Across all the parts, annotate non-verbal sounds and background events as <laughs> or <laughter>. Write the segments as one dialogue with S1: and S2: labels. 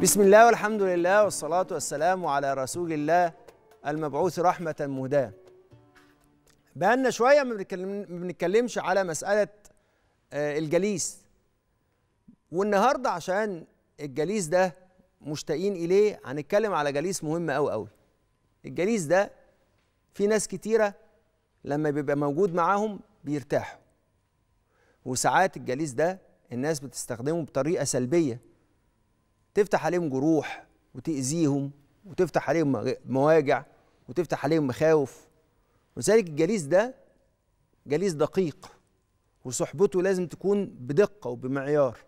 S1: بسم الله والحمد لله والصلاة والسلام على رسول الله المبعوث رحمة مهداة بقالنا شوية ما بنتكلمش على مسألة آه، الجليس والنهاردة عشان الجليس ده مشتاقين إليه هنتكلم على جليس مهم أوي أوي الجليس ده في ناس كتيرة لما بيبقى موجود معاهم بيرتاحوا وساعات الجليس ده الناس بتستخدمه بطريقة سلبية تفتح عليهم جروح وتأذيهم وتفتح عليهم مواجع وتفتح عليهم مخاوف ولذلك الجليس ده جليس دقيق وصحبته لازم تكون بدقة وبمعيار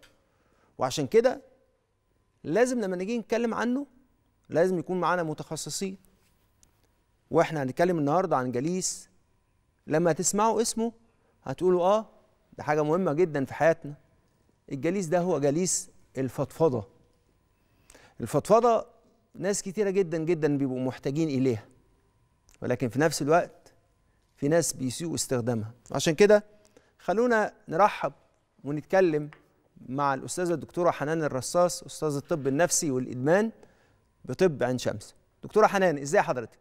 S1: وعشان كده لازم لما نيجي نتكلم عنه لازم يكون معانا متخصصين واحنا هنتكلم النهارده عن جليس لما تسمعوا اسمه هتقولوا اه ده حاجة مهمة جدا في حياتنا الجليس ده هو جليس الفضفضة الفضفضه ناس كتيره جدا جدا بيبقوا محتاجين اليها ولكن في نفس الوقت في ناس بيسيئوا استخدامها عشان كده خلونا نرحب ونتكلم مع الاستاذه الدكتوره حنان الرصاص استاذ الطب النفسي والادمان بطب عين شمس دكتوره حنان ازاي حضرتك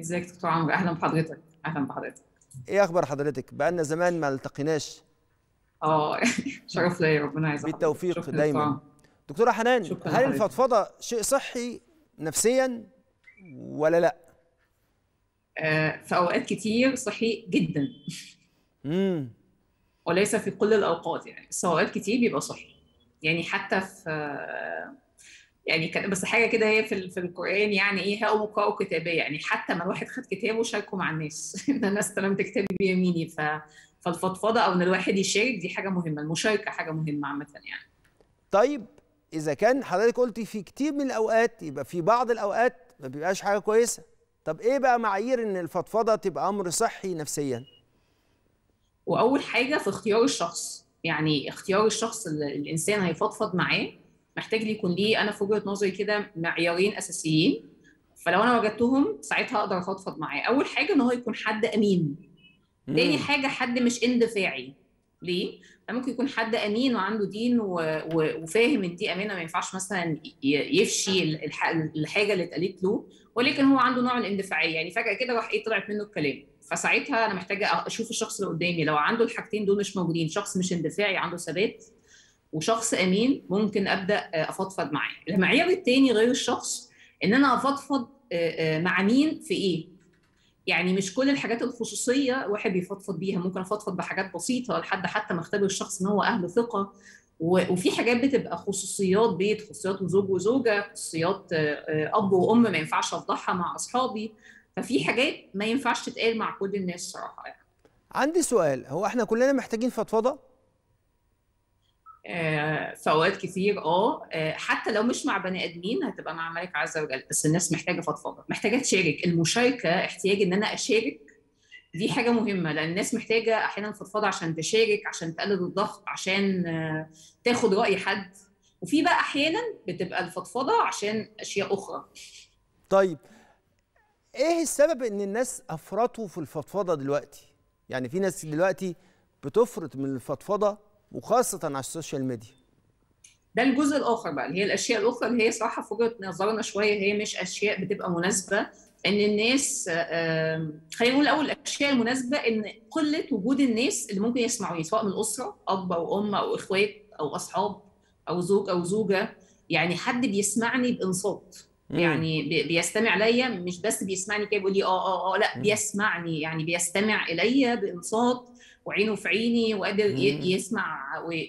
S2: ازيك دكتور عمرو اهلا بحضرتك اهلا بحضرتك
S1: ايه اخبار حضرتك بقالنا زمان ما التقيناش اه <laughs> شرف ليا ربنا يعزك بالتوفيق دايما دكتوره حنان هل الفضفضه شيء صحي نفسيا ولا لا آه، في اوقات كتير صحي جدا
S2: امم وليس في كل الاوقات يعني بس اوقات كتير بيبقى صحي يعني حتى في يعني كان بس حاجه كده هي في, في القران يعني ايه هاو مقاو كتابيه يعني حتى ما الواحد خد كتابه شاركه مع الناس <laughs> ان انا استلمت كتابي بيميني ف فالفضفضه او ان الواحد يشارك دي حاجه مهمه المشاركه حاجه مهمه عامه يعني
S1: طيب اذا كان حضرتك قلتي في كتير من الاوقات يبقى في بعض الاوقات ما بيبقاش حاجه كويسه طب ايه بقى معايير ان الفضفضه تبقى امر صحي نفسيا
S2: واول حاجه في اختيار الشخص يعني اختيار الشخص اللي الانسان هيفضفض معاه محتاج لي يكون ليه انا في وجهه نظري كده معيارين اساسيين فلو انا وجدتهم ساعتها اقدر افضفض معاه اول حاجه ان هو يكون حد امين تاني حاجه حد مش اندفاعي ليه؟ يعني ممكن يكون حد امين وعنده دين وفاهم ان دي امانه ما ينفعش مثلا يفشي الحاجه اللي اتقالت له ولكن هو عنده نوع من الاندفاعيه يعني فجاه كده راح ايه طلعت منه الكلام فساعتها انا محتاجه اشوف الشخص اللي قدامي لو عنده الحاجتين دول مش موجودين شخص مش اندفاعي عنده ثبات وشخص امين ممكن ابدا افضفض معاه المعيار الثاني غير الشخص ان انا افضفض آه، آه، مع مين في ايه يعني مش كل الحاجات الخصوصيه الواحد بيفضفض بيها ممكن افضفض بحاجات بسيطه لحد حتى ما اختبر الشخص ان هو اهل ثقه وفي حاجات بتبقى خصوصيات بيت خصوصيات زوج وزوجه خصوصيات آه، اب وام ما ينفعش افضحها مع اصحابي ففي حاجات ما ينفعش تتقال مع كل الناس صراحه يعني.
S1: عندي سؤال هو احنا كلنا محتاجين فضفضه آه، فوائد
S2: كتير آه،, اه حتى لو مش مع بني ادمين هتبقى مع ملك عز وجل بس الناس محتاجه فضفضه محتاجه تشارك المشاركه احتياج ان انا اشارك دي حاجه مهمه لان الناس محتاجه احيانا فضفضه عشان تشارك عشان تقلل الضغط عشان آه، تاخد راي حد وفي بقى احيانا بتبقى الفضفضه عشان اشياء اخرى
S1: طيب ايه السبب ان الناس افرطوا في الفضفضه دلوقتي يعني في ناس دلوقتي بتفرط من الفضفضه وخاصه على السوشيال ميديا ده
S2: الجزء الاخر بقى اللي هي الاشياء الاخرى اللي هي صراحه في وجهه نظرنا شويه هي مش اشياء بتبقى مناسبه ان الناس خلينا نقول الاول الاشياء المناسبه ان قله وجود الناس اللي ممكن يسمعوني سواء من الاسره اب او ام او اخوات او اصحاب او زوج او زوجه يعني حد بيسمعني بانصات يعني بيستمع ليا مش بس بيسمعني كده بيقول لي اه اه اه لا بيسمعني يعني بيستمع الي بانصات وعينه في عيني وقادر يسمع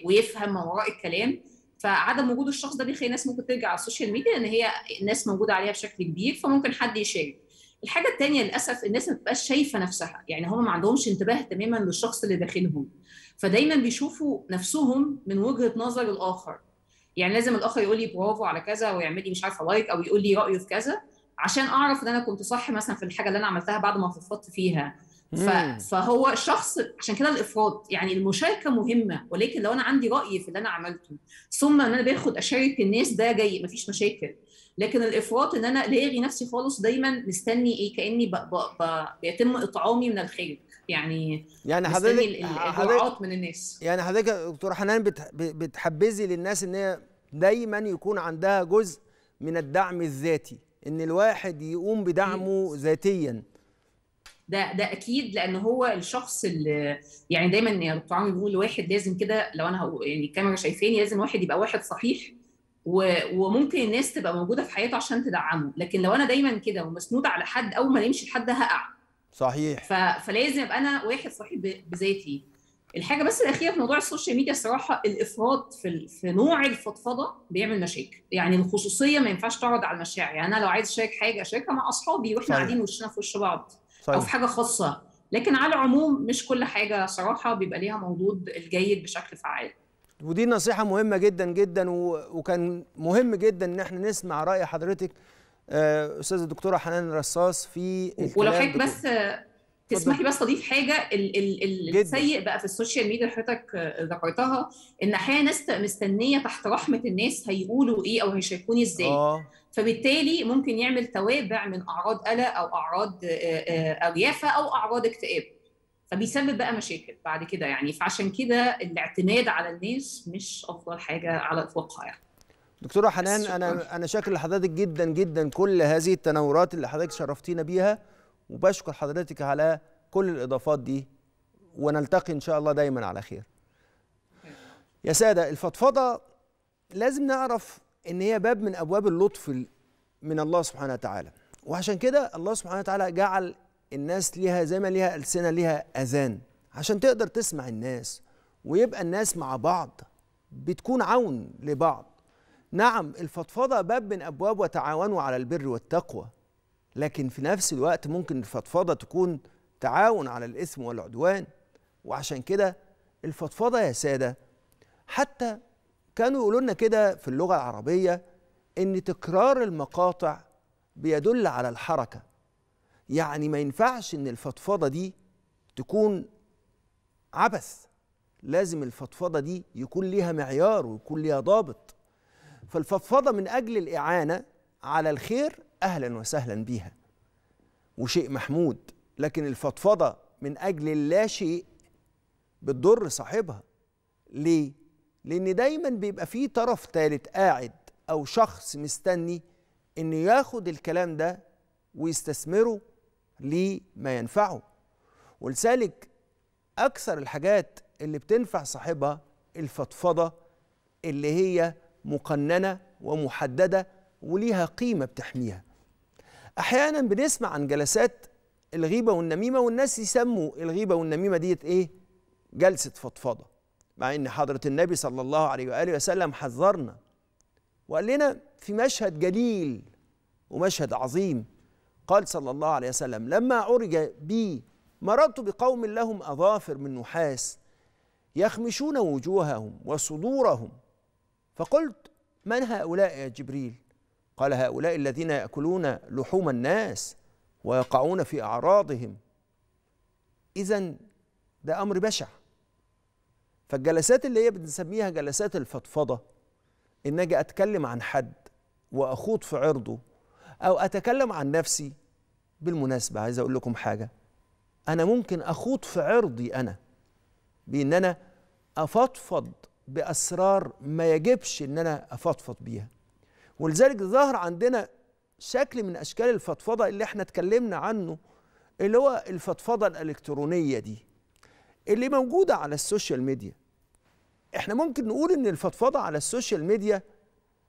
S2: ويفهم ما وراء الكلام فعدم وجود الشخص ده بيخلي ناس ممكن ترجع على السوشيال ميديا لان هي الناس موجوده عليها بشكل كبير فممكن حد يشارك الحاجه الثانيه للاسف الناس ما بتبقاش شايفه نفسها يعني هم ما عندهمش انتباه تماما للشخص اللي داخلهم فدايما بيشوفوا نفسهم من وجهه نظر الاخر يعني لازم الاخر يقول لي برافو على كذا ويعمل لي مش عارفه لايك او يقول لي رايه في كذا عشان اعرف ان انا كنت صح مثلا في الحاجه اللي انا عملتها بعد ما فضفضت فيها فهو شخص عشان كده الافراط يعني المشاركه مهمه ولكن لو انا عندي راي في اللي انا عملته ثم ان انا باخد اشارك الناس ده جاي مفيش مشاكل لكن الافراط ان انا لاغي نفسي خالص دايما مستني ايه كاني ب... ب... ب... بيتم اطعامي من الخارج يعني
S1: يعني حضرتك حضرتك من الناس يعني حضرتك يا دكتور حنان بت... بتحبذي للناس ان هي دايما يكون عندها جزء من الدعم الذاتي ان الواحد يقوم بدعمه ذاتيا
S2: ده ده اكيد لان هو الشخص اللي يعني دايما يا دكتور عمرو بيقول الواحد لازم كده لو انا يعني الكاميرا شايفاني لازم واحد يبقى واحد صحيح وممكن الناس تبقى موجوده في حياته عشان تدعمه لكن لو انا دايما كده ومسنوده على حد اول ما نمشي لحد هقع
S1: صحيح ف...
S2: فلازم ابقى انا واحد صحيح ب... بذاتي الحاجه بس الاخيره في موضوع السوشيال ميديا الصراحه الافراط في ال... في نوع الفضفضه بيعمل مشاكل يعني الخصوصيه ما ينفعش تقعد على المشاعر يعني انا لو عايز اشارك حاجه اشاركها مع اصحابي واحنا قاعدين وشنا في وش بعض صحيح. طيب. او في حاجه خاصه لكن على العموم مش كل حاجه صراحه بيبقى ليها موجود الجيد بشكل فعال
S1: ودي نصيحه مهمه جدا جدا وكان مهم جدا ان احنا نسمع راي حضرتك آه، استاذه الدكتوره حنان رصاص في ولو حضرتك بس
S2: تسمحي بس اضيف حاجه ال ال ال السيء بقى في السوشيال ميديا حضرتك ذكرتها ان احيانا ناس مستنيه تحت رحمه الناس هيقولوا ايه او هيشاركوني ازاي آه. فبالتالي ممكن يعمل توابع من اعراض قلق او اعراض اريافه او اعراض اكتئاب فبيسبب بقى مشاكل بعد كده يعني فعشان كده الاعتماد على الناس مش افضل حاجه على الاطلاق يعني
S1: دكتوره حنان انا انا شاكر لحضرتك جدا جدا كل هذه التنورات اللي حضرتك شرفتينا بيها وبشكر حضرتك على كل الاضافات دي ونلتقي ان شاء الله دايما على خير يا ساده الفضفضه لازم نعرف ان هي باب من ابواب اللطف من الله سبحانه وتعالى وعشان كده الله سبحانه وتعالى جعل الناس ليها زي ما ليها ألسنة ليها أذان عشان تقدر تسمع الناس ويبقى الناس مع بعض بتكون عون لبعض نعم الفضفضة باب من أبواب وتعاونوا على البر والتقوى لكن في نفس الوقت ممكن الفضفضة تكون تعاون على الإثم والعدوان وعشان كده الفضفضة يا سادة حتى كانوا يقولوا لنا كده في اللغه العربيه ان تكرار المقاطع بيدل على الحركه يعني ما ينفعش ان الفضفضه دي تكون عبث لازم الفضفضه دي يكون ليها معيار ويكون ليها ضابط فالفضفضه من اجل الاعانه على الخير اهلا وسهلا بيها وشيء محمود لكن الفضفضه من اجل اللاشيء بتضر صاحبها ليه لان دايما بيبقى فيه طرف ثالث قاعد او شخص مستني انه ياخد الكلام ده ويستثمره لما ينفعه ولذلك اكثر الحاجات اللي بتنفع صاحبها الفضفضه اللي هي مقننه ومحدده وليها قيمه بتحميها احيانا بنسمع عن جلسات الغيبه والنميمه والناس يسموا الغيبه والنميمه ديت ايه جلسه فضفضه مع ان حضره النبي صلى الله عليه واله وسلم حذرنا وقال لنا في مشهد جليل ومشهد عظيم قال صلى الله عليه وسلم لما عرج بي مررت بقوم لهم اظافر من نحاس يخمشون وجوههم وصدورهم فقلت من هؤلاء يا جبريل قال هؤلاء الذين ياكلون لحوم الناس ويقعون في اعراضهم اذا ده امر بشع فالجلسات اللي هي بنسميها جلسات الفضفضه ان اجي اتكلم عن حد واخوض في عرضه او اتكلم عن نفسي بالمناسبه عايز اقول لكم حاجه انا ممكن اخوض في عرضي انا بان انا افضفض باسرار ما يجبش ان انا افضفض بيها ولذلك ظهر عندنا شكل من اشكال الفضفضه اللي احنا اتكلمنا عنه اللي هو الفضفضه الالكترونيه دي اللي موجوده على السوشيال ميديا احنا ممكن نقول ان الفضفضه على السوشيال ميديا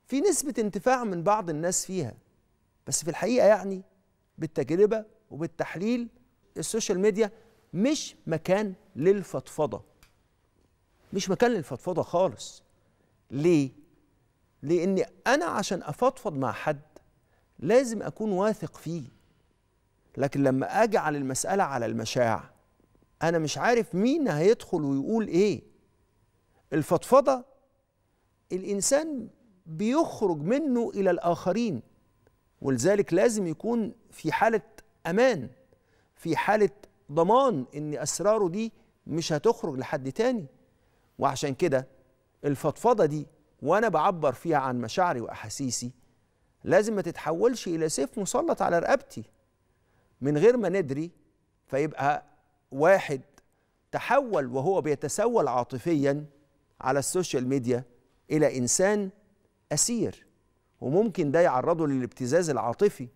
S1: في نسبه انتفاع من بعض الناس فيها بس في الحقيقه يعني بالتجربه وبالتحليل السوشيال ميديا مش مكان للفضفضه مش مكان للفضفضه خالص ليه لان انا عشان افضفض مع حد لازم اكون واثق فيه لكن لما اجعل المساله على المشاع انا مش عارف مين هيدخل ويقول ايه الفضفضه الانسان بيخرج منه الى الاخرين ولذلك لازم يكون في حاله امان في حاله ضمان ان اسراره دي مش هتخرج لحد تاني وعشان كده الفضفضه دي وانا بعبر فيها عن مشاعري واحاسيسي لازم ما تتحولش الى سيف مسلط على رقبتي من غير ما ندري فيبقى واحد تحول وهو بيتسول عاطفيا على السوشيال ميديا الى انسان اسير وممكن ده يعرضه للابتزاز العاطفي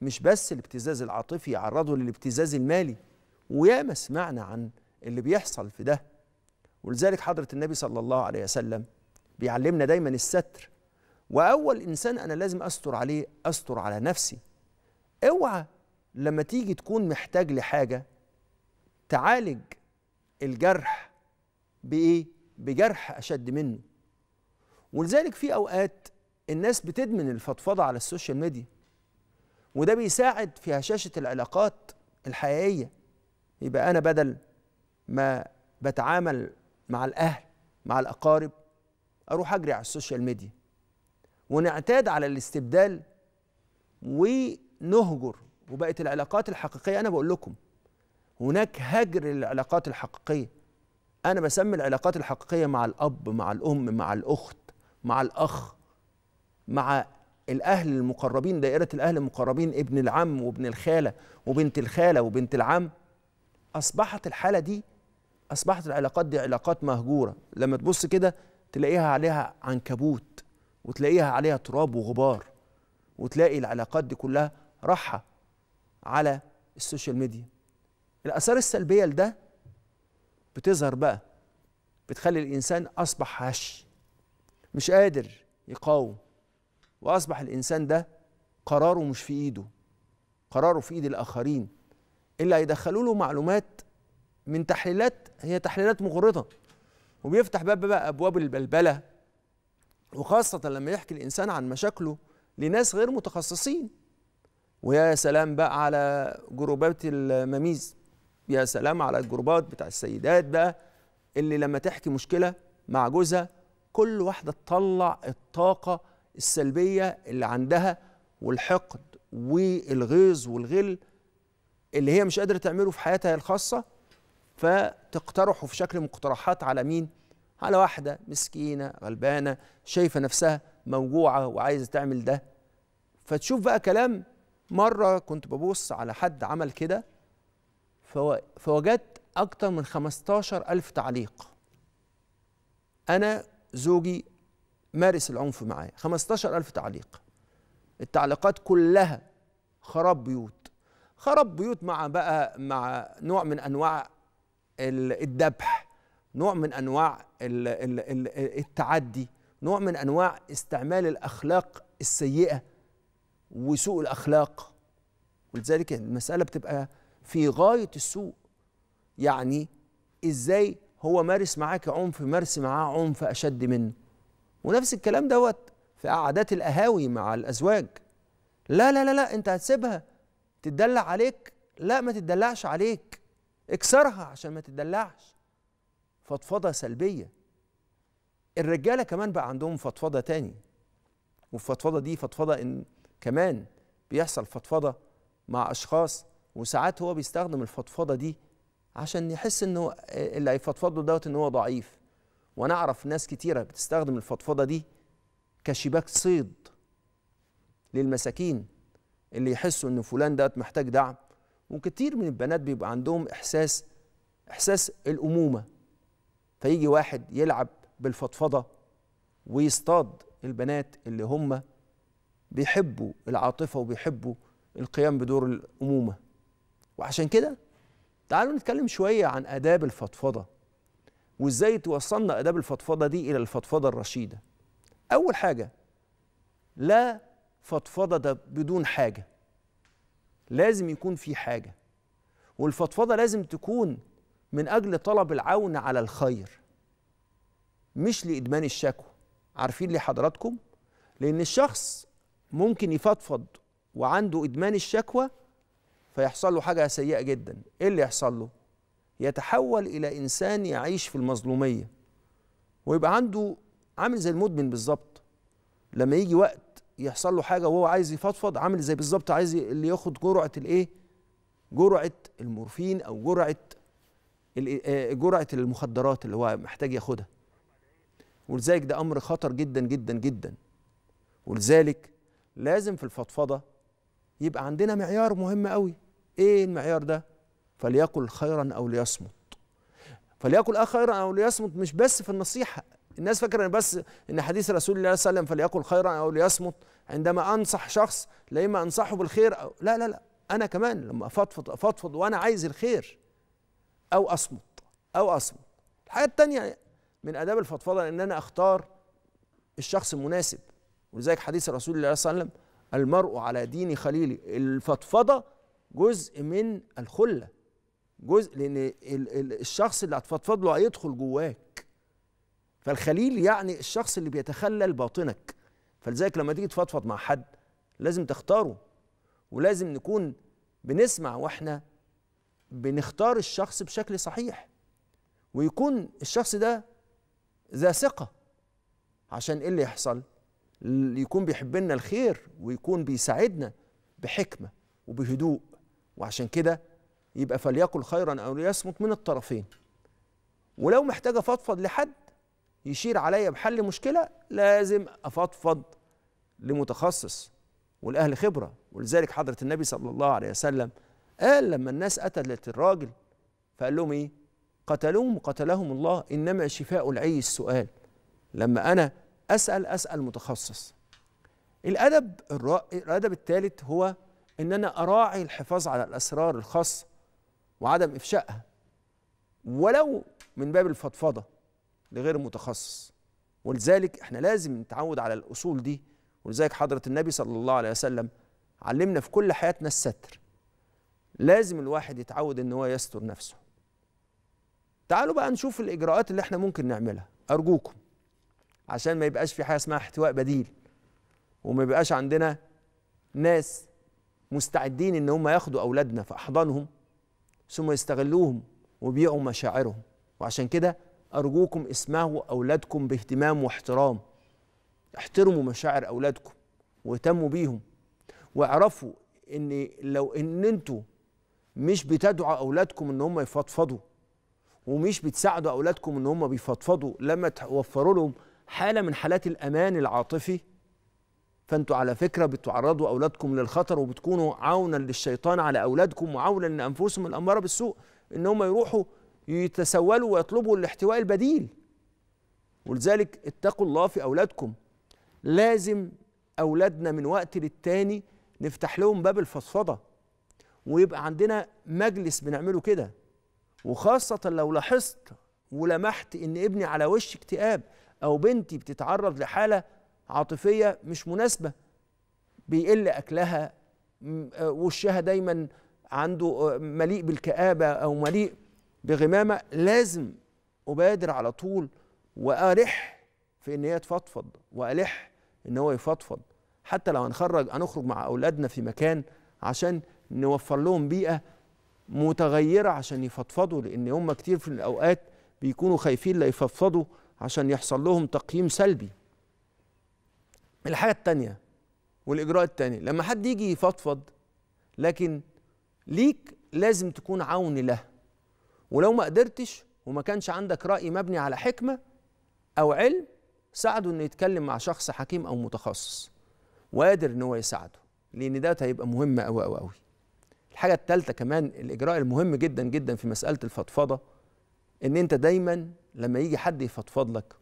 S1: مش بس الابتزاز العاطفي يعرضه للابتزاز المالي وياما سمعنا عن اللي بيحصل في ده ولذلك حضره النبي صلى الله عليه وسلم بيعلمنا دايما الستر واول انسان انا لازم استر عليه استر على نفسي اوعى لما تيجي تكون محتاج لحاجه تعالج الجرح بايه بجرح اشد منه ولذلك في اوقات الناس بتدمن الفضفضه على السوشيال ميديا وده بيساعد في هشاشه العلاقات الحقيقيه يبقى انا بدل ما بتعامل مع الاهل مع الاقارب اروح اجري على السوشيال ميديا ونعتاد على الاستبدال ونهجر وبقت العلاقات الحقيقيه انا بقول لكم هناك هجر للعلاقات الحقيقيه انا بسمي العلاقات الحقيقيه مع الاب مع الام مع الاخت مع الاخ مع الاهل المقربين دائره الاهل المقربين ابن العم وابن الخاله وبنت الخاله وبنت العم اصبحت الحاله دي اصبحت العلاقات دي علاقات مهجوره لما تبص كده تلاقيها عليها عنكبوت وتلاقيها عليها تراب وغبار وتلاقي العلاقات دي كلها راحه على السوشيال ميديا الآثار السلبية لده بتظهر بقى بتخلي الإنسان أصبح هش مش قادر يقاوم وأصبح الإنسان ده قراره مش في إيده قراره في إيد الآخرين اللي هيدخلوا له معلومات من تحليلات هي تحليلات مغرضة وبيفتح باب بقى أبواب البلبلة وخاصة لما يحكي الإنسان عن مشاكله لناس غير متخصصين ويا سلام بقى على جروبات المميز يا سلام على الجروبات بتاع السيدات بقى اللي لما تحكي مشكله مع جوزها كل واحده تطلع الطاقه السلبيه اللي عندها والحقد والغيظ والغل اللي هي مش قادره تعمله في حياتها الخاصه فتقترحه في شكل مقترحات على مين؟ على واحده مسكينه غلبانه شايفه نفسها موجوعه وعايزه تعمل ده فتشوف بقى كلام مره كنت ببص على حد عمل كده فوجدت أكثر من 15 ألف تعليق أنا زوجي مارس العنف معايا 15 ألف تعليق التعليقات كلها خراب بيوت خراب بيوت مع بقى مع نوع من أنواع الدبح نوع من أنواع التعدي نوع من أنواع استعمال الأخلاق السيئة وسوء الأخلاق ولذلك المسألة بتبقى في غايه السوء يعني ازاي هو مارس معاك عنف مارس معاه عنف اشد منه ونفس الكلام دوت في قعدات القهاوي مع الازواج لا لا لا لا انت هتسيبها تتدلع عليك لا ما تتدلعش عليك اكسرها عشان ما تتدلعش فضفضه سلبيه الرجاله كمان بقى عندهم فضفضه تاني والفضفضه دي فضفضه ان كمان بيحصل فضفضه مع اشخاص وساعات هو بيستخدم الفضفضه دي عشان يحس انه اللي هيفضفض له دوت ان هو ضعيف وانا اعرف ناس كتيره بتستخدم الفضفضه دي كشباك صيد للمساكين اللي يحسوا ان فلان دوت محتاج دعم وكتير من البنات بيبقى عندهم احساس احساس الامومه فيجي واحد يلعب بالفضفضه ويصطاد البنات اللي هم بيحبوا العاطفه وبيحبوا القيام بدور الامومه وعشان كده تعالوا نتكلم شوية عن آداب الفضفضة وإزاي توصلنا آداب الفضفضة دي إلى الفضفضة الرشيدة أول حاجة لا فضفضة بدون حاجة لازم يكون في حاجة والفضفضة لازم تكون من أجل طلب العون على الخير مش لإدمان الشكوى عارفين ليه حضراتكم؟ لأن الشخص ممكن يفضفض وعنده إدمان الشكوى فيحصل له حاجه سيئه جدا ايه اللي يحصل له يتحول الى انسان يعيش في المظلوميه ويبقى عنده عامل زي المدمن بالظبط لما يجي وقت يحصل له حاجه وهو عايز يفضفض عامل زي بالظبط عايز اللي ياخد جرعه الايه جرعه المورفين او جرعه آه، آه، جرعه المخدرات اللي هو محتاج ياخدها ولذلك ده امر خطر جدا جدا جدا ولذلك لازم في الفضفضه يبقى عندنا معيار مهم قوي ايه المعيار ده فليقل خيرا او ليصمت فليقل اه خيرا او ليصمت مش بس في النصيحه الناس فاكره ان بس ان حديث رسول الله صلى الله عليه وسلم فليقل خيرا او ليصمت عندما انصح شخص لا اما انصحه بالخير أو لا لا لا انا كمان لما افضفض افضفض وانا عايز الخير او اصمت او اصمت الحاجه الثانيه من اداب الفضفضه ان انا اختار الشخص المناسب ولذلك حديث رسول الله صلى الله عليه وسلم المرء على دين خليله الفضفضه جزء من الخله جزء لان الشخص اللي هتفضفض له هيدخل جواك فالخليل يعني الشخص اللي بيتخلل باطنك فلذلك لما تيجي تفضفض مع حد لازم تختاره ولازم نكون بنسمع واحنا بنختار الشخص بشكل صحيح ويكون الشخص ده ذا ثقة عشان ايه اللي يحصل يكون بيحب لنا الخير ويكون بيساعدنا بحكمة وبهدوء وعشان كده يبقى فليقل خيرا او ليصمت من الطرفين ولو محتاج افضفض لحد يشير عليا بحل مشكله لازم افضفض لمتخصص والاهل خبره ولذلك حضره النبي صلى الله عليه وسلم قال لما الناس قتلت الراجل فقال لهم ايه قتلوهم قتلهم الله انما شفاء العي السؤال لما انا اسال اسال متخصص الادب الادب الثالث هو ان انا اراعي الحفاظ على الاسرار الخاصه وعدم افشائها ولو من باب الفضفضه لغير متخصص ولذلك احنا لازم نتعود على الاصول دي ولذلك حضره النبي صلى الله عليه وسلم علمنا في كل حياتنا الستر لازم الواحد يتعود ان هو يستر نفسه تعالوا بقى نشوف الاجراءات اللي احنا ممكن نعملها ارجوكم عشان ما يبقاش في حاجه اسمها احتواء بديل وما يبقاش عندنا ناس مستعدين ان هم ياخدوا اولادنا في احضانهم ثم يستغلوهم ويبيعوا مشاعرهم وعشان كده ارجوكم اسمعوا اولادكم باهتمام واحترام احترموا مشاعر اولادكم واهتموا بيهم واعرفوا ان لو ان انتوا مش بتدعوا اولادكم ان هم يفضفضوا ومش بتساعدوا اولادكم ان هم بيفضفضوا لما توفروا لهم حاله من حالات الامان العاطفي فانتوا على فكره بتعرضوا اولادكم للخطر وبتكونوا عونا للشيطان على اولادكم وعونا لانفسهم الاماره بالسوء ان هم يروحوا يتسولوا ويطلبوا الاحتواء البديل ولذلك اتقوا الله في اولادكم لازم اولادنا من وقت للتاني نفتح لهم باب الفضفضه ويبقى عندنا مجلس بنعمله كده وخاصه لو لاحظت ولمحت ان ابني على وش اكتئاب او بنتي بتتعرض لحاله عاطفيه مش مناسبه بيقل اكلها آه، وشها دايما عنده آه، مليء بالكآبه او مليء بغمامه لازم ابادر على طول وأرح في ان هي تفضفض والح ان هو يفضفض حتى لو هنخرج هنخرج مع اولادنا في مكان عشان نوفر لهم بيئه متغيره عشان يفضفضوا لان هم كتير في الاوقات بيكونوا خايفين لا يفضفضوا عشان يحصل لهم تقييم سلبي الحاجه التانيه والاجراء التاني لما حد يجي يفضفض لكن ليك لازم تكون عون له ولو ما قدرتش وما كانش عندك راي مبني على حكمه او علم ساعده انه يتكلم مع شخص حكيم او متخصص وقادر ان هو يساعده لان ده هيبقى مهم أوي أوي أوي الحاجه التالتة كمان الاجراء المهم جدا جدا في مساله الفضفضه ان انت دايما لما يجي حد يفضفض لك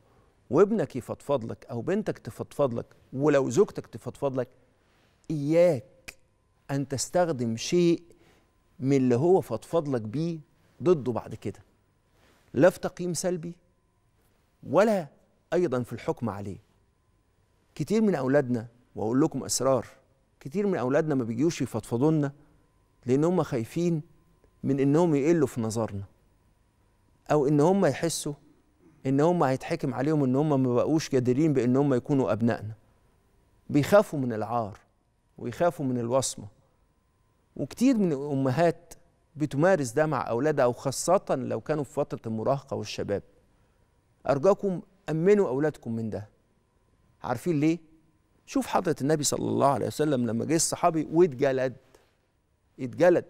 S1: وابنك يفضفض لك او بنتك تفضفض لك ولو زوجتك تفضفض لك اياك ان تستخدم شيء من اللي هو فضفض لك بيه ضده بعد كده لا في تقييم سلبي ولا ايضا في الحكم عليه كتير من اولادنا واقول لكم اسرار كتير من اولادنا ما بيجيوش يفضفضوا لنا لان هم خايفين من انهم يقلوا في نظرنا او ان هم يحسوا ان هم هيتحكم عليهم ان هم ما بقوش قادرين بان هم يكونوا ابنائنا بيخافوا من العار ويخافوا من الوصمه وكتير من الامهات بتمارس ده مع اولادها او لو كانوا في فتره المراهقه والشباب ارجوكم امنوا اولادكم من ده عارفين ليه شوف حضره النبي صلى الله عليه وسلم لما جه الصحابي واتجلد اتجلد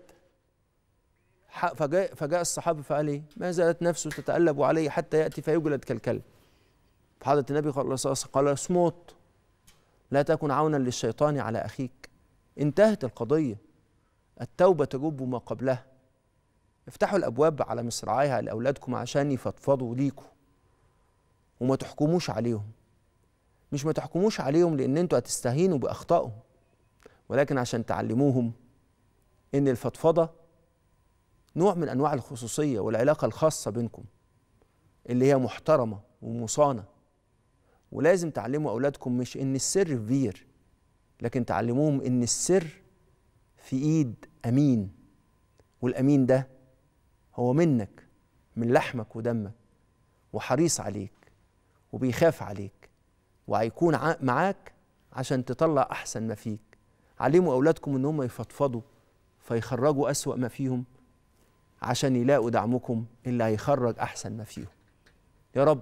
S1: فجاء, فجاء الصحابي فقال ايه ما زالت نفسه تتألب عليه حتى يأتي فيجلد كالكلب فحضرة النبي قال اصمت لا تكن عونا للشيطان على أخيك انتهت القضية التوبة تجب ما قبلها افتحوا الأبواب على مصراعيها لأولادكم عشان يفضفضوا ليكوا وما تحكموش عليهم مش ما تحكموش عليهم لأن انتوا هتستهينوا بأخطائهم ولكن عشان تعلموهم إن الفضفضة نوع من انواع الخصوصيه والعلاقه الخاصه بينكم اللي هي محترمه ومصانه ولازم تعلموا اولادكم مش ان السر في لكن تعلموهم ان السر في ايد امين والامين ده هو منك من لحمك ودمك وحريص عليك وبيخاف عليك وهيكون معاك عشان تطلع احسن ما فيك علموا اولادكم ان هم يفضفضوا فيخرجوا اسوا ما فيهم عشان يلاقوا دعمكم اللي هيخرج أحسن ما فيهم يا رب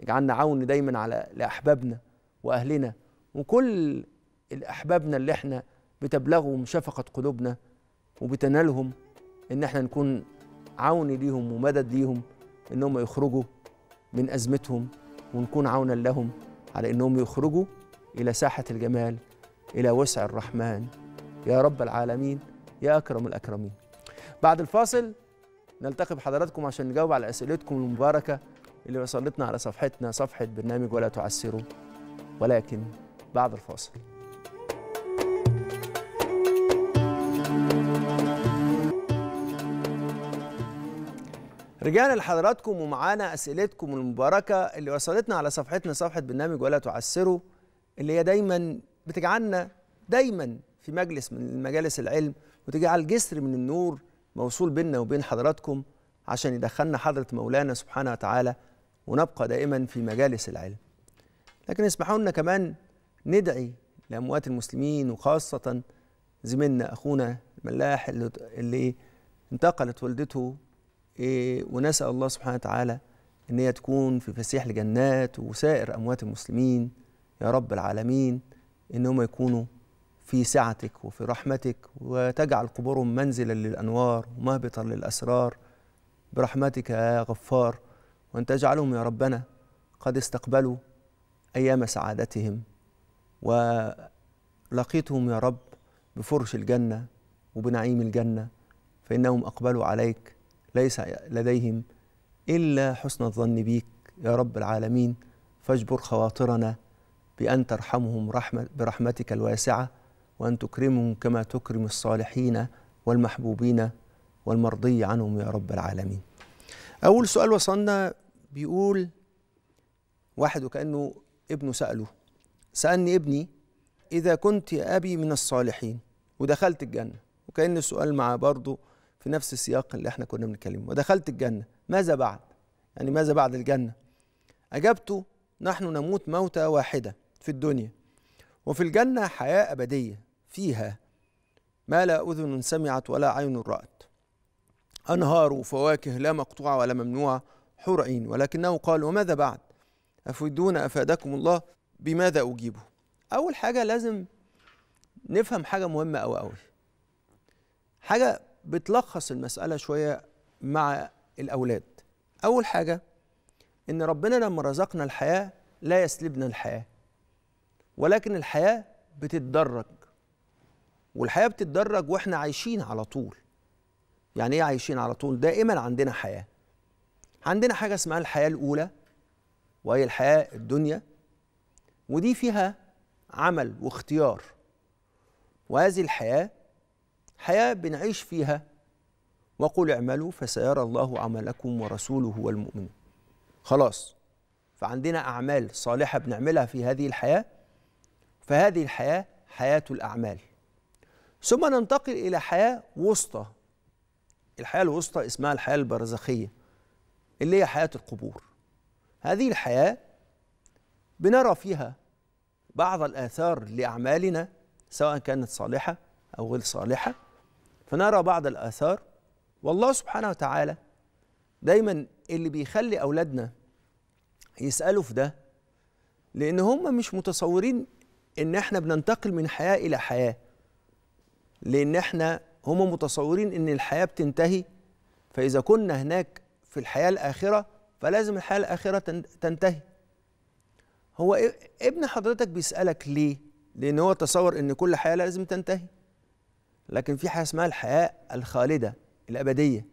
S1: اجعلنا عون دايما على لأحبابنا وأهلنا وكل الأحبابنا اللي احنا بتبلغهم شفقة قلوبنا وبتنالهم إن احنا نكون عون ليهم ومدد ليهم إنهم يخرجوا من أزمتهم ونكون عونا لهم على إنهم يخرجوا إلى ساحة الجمال إلى وسع الرحمن يا رب العالمين يا أكرم الأكرمين بعد الفاصل نلتقي بحضراتكم عشان نجاوب على اسئلتكم المباركه اللي وصلتنا على صفحتنا صفحه برنامج ولا تعسروا ولكن بعد الفاصل رجعنا لحضراتكم ومعانا اسئلتكم المباركه اللي وصلتنا على صفحتنا صفحه برنامج ولا تعسروا اللي هي دايما بتجعلنا دايما في مجلس من مجالس العلم وتجعل جسر من النور موصول بيننا وبين حضراتكم عشان يدخلنا حضرة مولانا سبحانه وتعالى ونبقى دائما في مجالس العلم لكن اسمحوا لنا كمان ندعي لأموات المسلمين وخاصة زميلنا أخونا الملاح اللي انتقلت والدته إيه، ونسأل الله سبحانه وتعالى إن هي تكون في فسيح الجنات وسائر أموات المسلمين يا رب العالمين إن هم يكونوا في سعتك وفي رحمتك وتجعل قبورهم منزلا للأنوار ومهبطا للأسرار برحمتك يا غفار وأن تجعلهم يا ربنا قد استقبلوا أيام سعادتهم ولقيتهم يا رب بفرش الجنة وبنعيم الجنة فإنهم أقبلوا عليك ليس لديهم إلا حسن الظن بيك يا رب العالمين فاجبر خواطرنا بأن ترحمهم رحمة برحمتك الواسعة وأن تكرمهم كما تكرم الصالحين والمحبوبين والمرضي عنهم يا رب العالمين أول سؤال وصلنا بيقول واحد وكأنه ابنه سأله سألني ابني إذا كنت يا أبي من الصالحين ودخلت الجنة وكأن السؤال مع برضه في نفس السياق اللي احنا كنا بنتكلم ودخلت الجنة ماذا بعد يعني ماذا بعد الجنة أجابته نحن نموت موتة واحدة في الدنيا وفي الجنة حياة أبدية فيها ما لا أذن سمعت ولا عين رأت أنهار فواكه لا مقطوعة ولا ممنوعة حور عين ولكنه قال وماذا بعد أفيدون أفادكم الله بماذا أجيبه أول حاجة لازم نفهم حاجة مهمة أو أول حاجة بتلخص المسألة شوية مع الأولاد أول حاجة إن ربنا لما رزقنا الحياة لا يسلبنا الحياة ولكن الحياة بتتدرج والحياه بتتدرج واحنا عايشين على طول يعني ايه عايشين على طول دائما عندنا حياه عندنا حاجه اسمها الحياه الاولى وهي الحياه الدنيا ودي فيها عمل واختيار وهذه الحياه حياه بنعيش فيها وقل اعملوا فسيرى الله عملكم ورسوله والمؤمنون خلاص فعندنا اعمال صالحه بنعملها في هذه الحياه فهذه الحياه حياه الاعمال ثم ننتقل إلى حياة وسطى الحياة الوسطى اسمها الحياة البرزخية اللي هي حياة القبور هذه الحياة بنرى فيها بعض الآثار لأعمالنا سواء كانت صالحة أو غير صالحة فنرى بعض الآثار والله سبحانه وتعالى دايما اللي بيخلي أولادنا يسألوا في ده لأن هم مش متصورين إن إحنا بننتقل من حياة إلى حياة لان احنا هم متصورين ان الحياه بتنتهي فاذا كنا هناك في الحياه الاخره فلازم الحياه الاخره تنتهي هو ابن حضرتك بيسالك ليه لان هو تصور ان كل حياه لازم تنتهي لكن في حاجه اسمها الحياه الخالده الابديه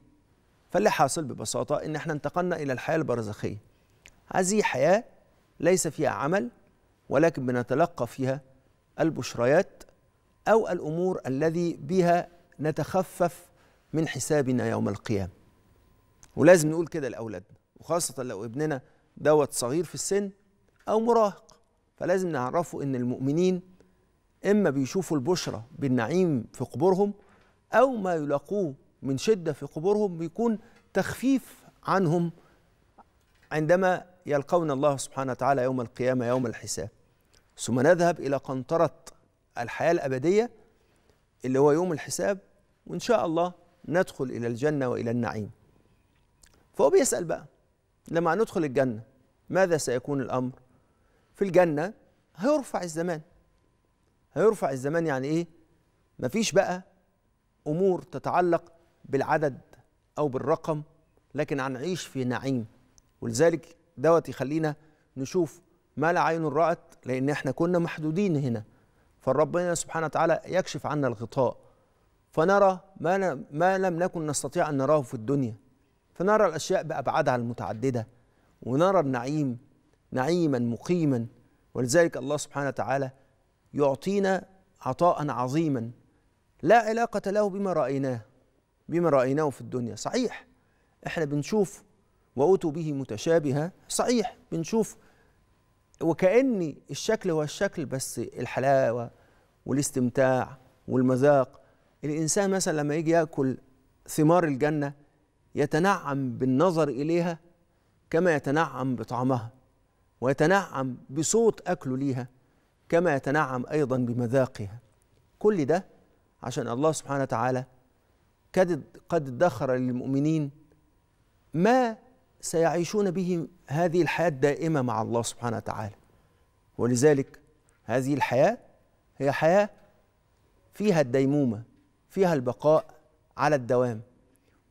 S1: فاللي حاصل ببساطه ان احنا انتقلنا الى الحياه البرزخيه هذه حياه ليس فيها عمل ولكن بنتلقى فيها البشريات أو الأمور الذي بها نتخفف من حسابنا يوم القيامة ولازم نقول كده لأولادنا وخاصة لو ابننا دوت صغير في السن أو مراهق فلازم نعرفه إن المؤمنين إما بيشوفوا البشرة بالنعيم في قبورهم أو ما يلاقوه من شدة في قبورهم بيكون تخفيف عنهم عندما يلقون الله سبحانه وتعالى يوم القيامة يوم الحساب ثم نذهب إلى قنطرة الحياة الأبدية اللي هو يوم الحساب وإن شاء الله ندخل إلى الجنة وإلى النعيم فهو بيسأل بقى لما ندخل الجنة ماذا سيكون الأمر في الجنة هيرفع الزمان هيرفع الزمان يعني إيه مفيش بقى أمور تتعلق بالعدد أو بالرقم لكن هنعيش في نعيم ولذلك دوت يخلينا نشوف ما لا عين رأت لأن احنا كنا محدودين هنا فربنا سبحانه وتعالى يكشف عنا الغطاء فنرى ما, ما لم نكن نستطيع أن نراه في الدنيا فنرى الأشياء بأبعادها المتعددة ونرى النعيم نعيما مقيما ولذلك الله سبحانه وتعالى يعطينا عطاء عظيما لا علاقة له بما رأيناه بما رأيناه في الدنيا صحيح احنا بنشوف وأوتوا به متشابها صحيح بنشوف وكأن الشكل هو الشكل بس الحلاوة والاستمتاع والمذاق الإنسان مثلا لما يجي يأكل ثمار الجنة يتنعم بالنظر إليها كما يتنعم بطعمها ويتنعم بصوت أكله ليها كما يتنعم أيضا بمذاقها كل ده عشان الله سبحانه وتعالى قد قد ادخر للمؤمنين ما سيعيشون به هذه الحياة الدائمة مع الله سبحانه وتعالى ولذلك هذه الحياة هي حياة فيها الديمومة فيها البقاء على الدوام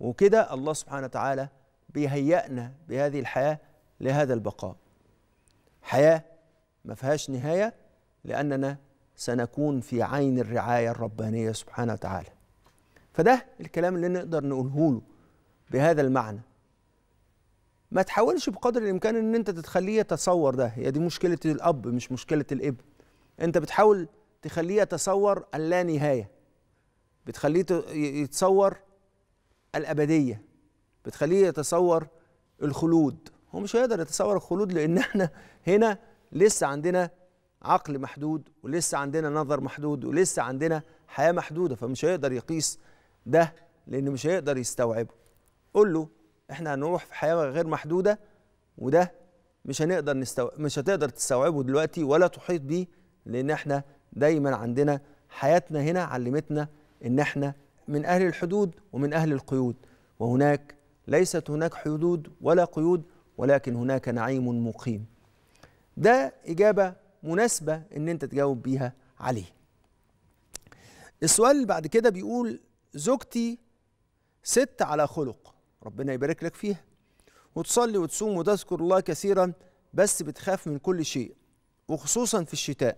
S1: وكده الله سبحانه وتعالى بيهيئنا بهذه الحياة لهذا البقاء حياة ما فيهاش نهاية لأننا سنكون في عين الرعاية الربانية سبحانه وتعالى فده الكلام اللي نقدر نقوله له بهذا المعنى ما تحاولش بقدر الامكان ان انت تخليه يتصور ده هي دي مشكله الاب مش مشكله الابن انت بتحاول تخليه يتصور اللانهايه بتخليه يتصور الابديه بتخليه يتصور الخلود هو مش هيقدر يتصور الخلود لان <laughs> احنا هنا لسه عندنا عقل محدود ولسه عندنا نظر محدود ولسه عندنا حياه محدوده فمش هيقدر يقيس ده لان مش هيقدر يستوعبه قول له احنا هنروح في حياه غير محدوده وده مش هنقدر نستو... مش هتقدر تستوعبه دلوقتي ولا تحيط بيه لان احنا دايما عندنا حياتنا هنا علمتنا ان احنا من اهل الحدود ومن اهل القيود وهناك ليست هناك حدود ولا قيود ولكن هناك نعيم مقيم ده اجابه مناسبه ان انت تجاوب بيها عليه السؤال اللي بعد كده بيقول زوجتي ست على خلق ربنا يبارك لك فيها وتصلي وتصوم وتذكر الله كثيرا بس بتخاف من كل شيء وخصوصا في الشتاء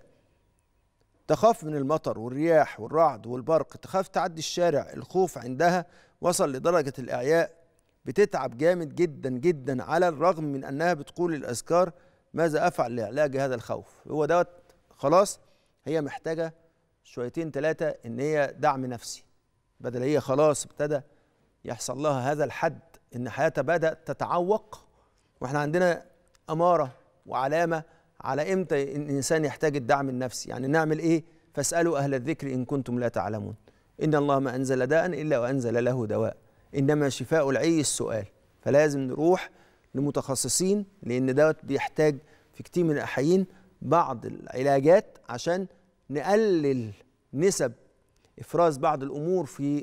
S1: تخاف من المطر والرياح والرعد والبرق تخاف تعدي الشارع الخوف عندها وصل لدرجة الإعياء بتتعب جامد جدا جدا على الرغم من أنها بتقول الأذكار ماذا أفعل لعلاج هذا الخوف هو دوت خلاص هي محتاجة شويتين ثلاثة إن هي دعم نفسي بدل هي خلاص ابتدى يحصل لها هذا الحد ان حياتها بدات تتعوق واحنا عندنا اماره وعلامه على امتى الانسان يحتاج الدعم النفسي يعني نعمل ايه فاسالوا اهل الذكر ان كنتم لا تعلمون ان الله ما انزل داء الا وانزل له دواء انما شفاء العي السؤال فلازم نروح لمتخصصين لان دوت بيحتاج في كتير من الاحيان بعض العلاجات عشان نقلل نسب افراز بعض الامور في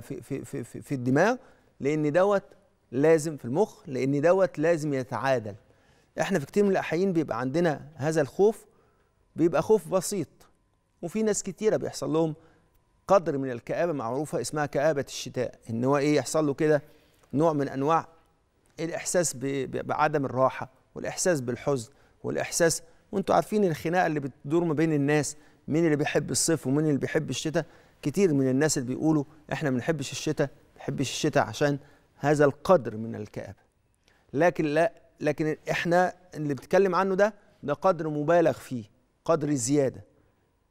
S1: في في في, في الدماغ لان دوت لازم في المخ لان دوت لازم يتعادل احنا في كتير من الاحيان بيبقى عندنا هذا الخوف بيبقى خوف بسيط وفي ناس كتيره بيحصل لهم قدر من الكآبة معروفة اسمها كآبة الشتاء ان هو ايه يحصل له كده نوع من انواع الاحساس بعدم الراحة والاحساس بالحزن والاحساس وانتوا عارفين الخناقة اللي بتدور ما بين الناس مين اللي بيحب الصيف ومين اللي بيحب الشتاء كتير من الناس اللي بيقولوا احنا ما بنحبش الشتاء ما بنحبش الشتاء عشان هذا القدر من الكآبة لكن لا لكن احنا اللي بتكلم عنه ده ده قدر مبالغ فيه قدر زيادة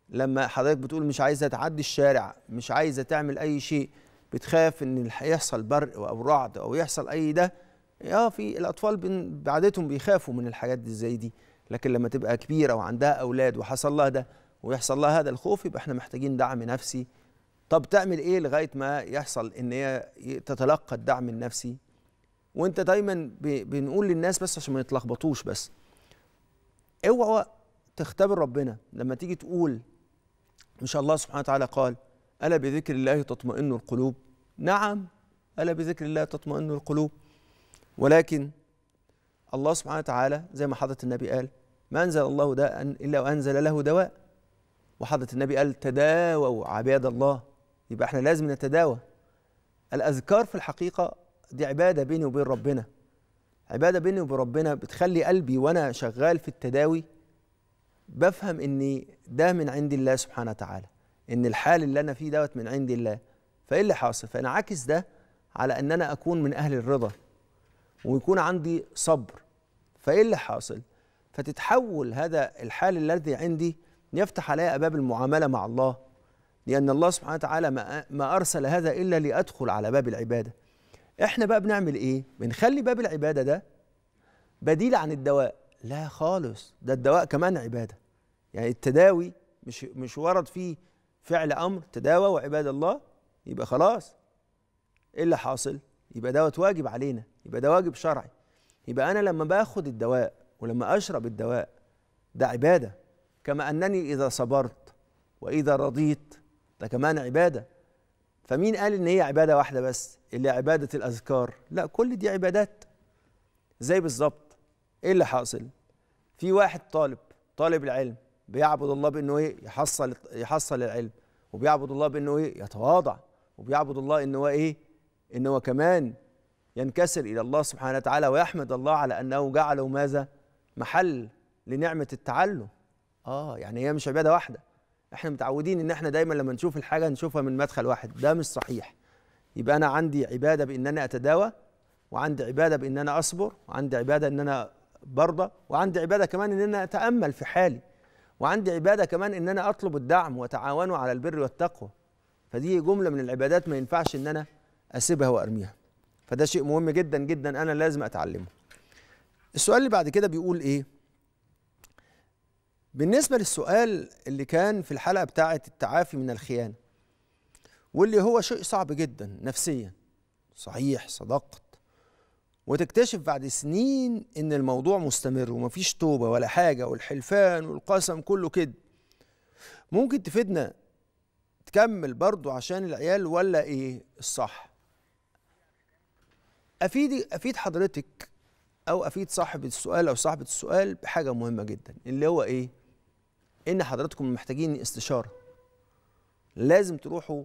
S1: لما حضرتك بتقول مش عايزة تعدي الشارع مش عايزة تعمل أي شيء بتخاف إن يحصل برق أو رعد أو يحصل أي ده اه في الأطفال بعادتهم بيخافوا من الحاجات دي زي دي لكن لما تبقى كبيرة وعندها أولاد وحصل لها ده ويحصل لها هذا الخوف يبقى احنا محتاجين دعم نفسي طب تعمل ايه لغايه ما يحصل ان هي تتلقى الدعم النفسي وانت دايما بنقول للناس بس عشان ما يتلخبطوش بس اوعى تختبر ربنا لما تيجي تقول ان شاء الله سبحانه وتعالى قال الا بذكر الله تطمئن القلوب نعم الا بذكر الله تطمئن القلوب ولكن الله سبحانه وتعالى زي ما حضرة النبي قال ما أنزل الله داء إلا وأنزل له دواء وحضرة النبي قال تداووا عباد الله يبقى احنا لازم نتداوى الاذكار في الحقيقه دي عباده بيني وبين ربنا عباده بيني وبين ربنا بتخلي قلبي وانا شغال في التداوي بفهم ان ده من عند الله سبحانه وتعالى ان الحال اللي انا فيه دوت من عند الله فايه اللي حاصل فانا عاكس ده على ان انا اكون من اهل الرضا ويكون عندي صبر فايه اللي حاصل فتتحول هذا الحال الذي عندي يفتح عليا ابواب المعامله مع الله لأن الله سبحانه وتعالى ما أرسل هذا إلا لأدخل على باب العبادة إحنا بقى بنعمل إيه؟ بنخلي باب العبادة ده بديل عن الدواء لا خالص ده الدواء كمان عبادة يعني التداوي مش مش ورد فيه فعل أمر تداوى وعباد الله يبقى خلاص إيه اللي حاصل؟ يبقى دوت واجب علينا يبقى ده واجب شرعي يبقى أنا لما باخد الدواء ولما أشرب الدواء ده عبادة كما أنني إذا صبرت وإذا رضيت ده كمان عبادة فمين قال إن هي عبادة واحدة بس اللي عبادة الأذكار لا كل دي عبادات زي بالظبط إيه اللي حاصل في واحد طالب طالب العلم بيعبد الله بإنه إيه يحصل يحصل العلم وبيعبد الله بإنه إيه يتواضع وبيعبد الله إن هو إيه إن هو كمان ينكسر إلى الله سبحانه وتعالى ويحمد الله على أنه جعله ماذا محل لنعمة التعلم آه يعني هي مش عبادة واحدة احنا متعودين ان احنا دايما لما نشوف الحاجه نشوفها من مدخل واحد ده مش صحيح يبقى انا عندي عباده بان انا اتداوى وعندي عباده بان انا اصبر وعندي عباده ان انا برضى وعندي عباده كمان ان انا اتامل في حالي وعندي عباده كمان ان انا اطلب الدعم وتعاونوا على البر والتقوى فدي جمله من العبادات ما ينفعش ان انا اسيبها وارميها فده شيء مهم جدا جدا انا لازم اتعلمه السؤال اللي بعد كده بيقول ايه بالنسبة للسؤال اللي كان في الحلقة بتاعة التعافي من الخيانة واللي هو شيء صعب جدا نفسيا صحيح صدقت وتكتشف بعد سنين ان الموضوع مستمر ومفيش توبة ولا حاجة والحلفان والقسم كله كده ممكن تفيدنا تكمل برضو عشان العيال ولا ايه الصح افيد افيد حضرتك او افيد صاحب السؤال او صاحبه السؤال بحاجه مهمه جدا اللي هو ايه ان حضراتكم محتاجين استشاره لازم تروحوا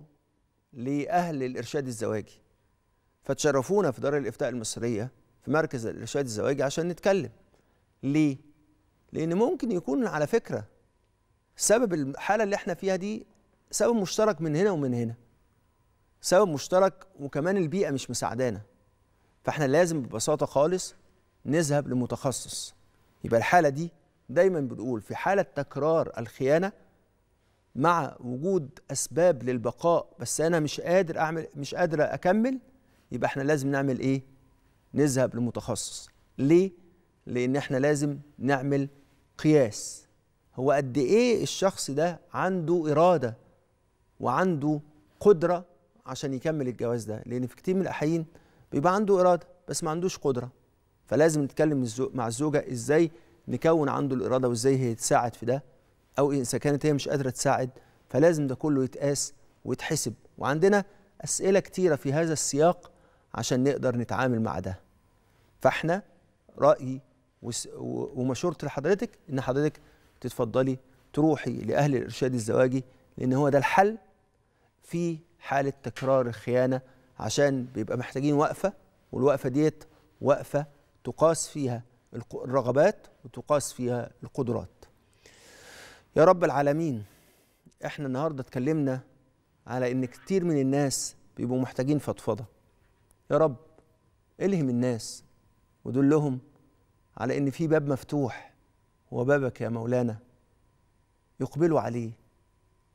S1: لاهل الارشاد الزواجي فتشرفونا في دار الافتاء المصريه في مركز الارشاد الزواجي عشان نتكلم ليه لان ممكن يكون على فكره سبب الحاله اللي احنا فيها دي سبب مشترك من هنا ومن هنا سبب مشترك وكمان البيئه مش مساعدانا فاحنا لازم ببساطه خالص نذهب لمتخصص يبقى الحاله دي دايما بنقول في حالة تكرار الخيانة مع وجود أسباب للبقاء بس أنا مش قادر أعمل مش قادر أكمل يبقى إحنا لازم نعمل إيه؟ نذهب لمتخصص ليه؟ لأن إحنا لازم نعمل قياس هو قد إيه الشخص ده عنده إرادة وعنده قدرة عشان يكمل الجواز ده لأن في كتير من الأحيان بيبقى عنده إرادة بس ما عندوش قدرة فلازم نتكلم مع الزوجة إزاي نكون عنده الاراده وازاي هي تساعد في ده او اذا كانت هي مش قادره تساعد فلازم ده كله يتقاس ويتحسب وعندنا اسئله كتيره في هذا السياق عشان نقدر نتعامل مع ده فاحنا رايي ومشورتي لحضرتك ان حضرتك تتفضلي تروحي لاهل الارشاد الزواجي لان هو ده الحل في حاله تكرار الخيانه عشان بيبقى محتاجين وقفه والوقفه ديت وقفه تقاس فيها الرغبات وتقاس فيها القدرات يا رب العالمين احنا النهارده اتكلمنا على ان كتير من الناس بيبقوا محتاجين فضفضه يا رب الهم الناس ودلهم على ان في باب مفتوح هو بابك يا مولانا يقبلوا عليه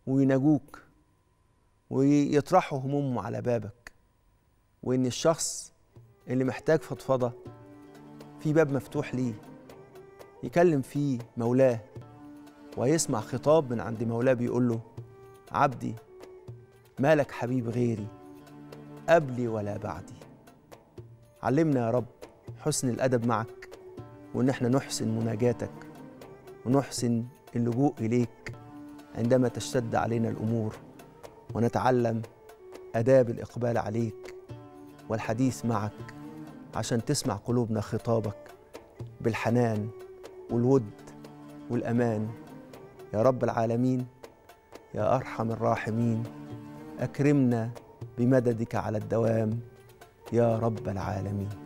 S1: ويناجوك ويطرحوا همومهم على بابك وان الشخص اللي محتاج فضفضه في باب مفتوح ليه يكلم فيه مولاه ويسمع خطاب من عند مولاه بيقول له عبدي مالك حبيب غيري قبلي ولا بعدي علمنا يا رب حسن الأدب معك وإن احنا نحسن مناجاتك ونحسن اللجوء إليك عندما تشتد علينا الأمور ونتعلم آداب الإقبال عليك والحديث معك عشان تسمع قلوبنا خطابك بالحنان والود والأمان يا رب العالمين يا أرحم الراحمين أكرمنا بمددك على الدوام يا رب العالمين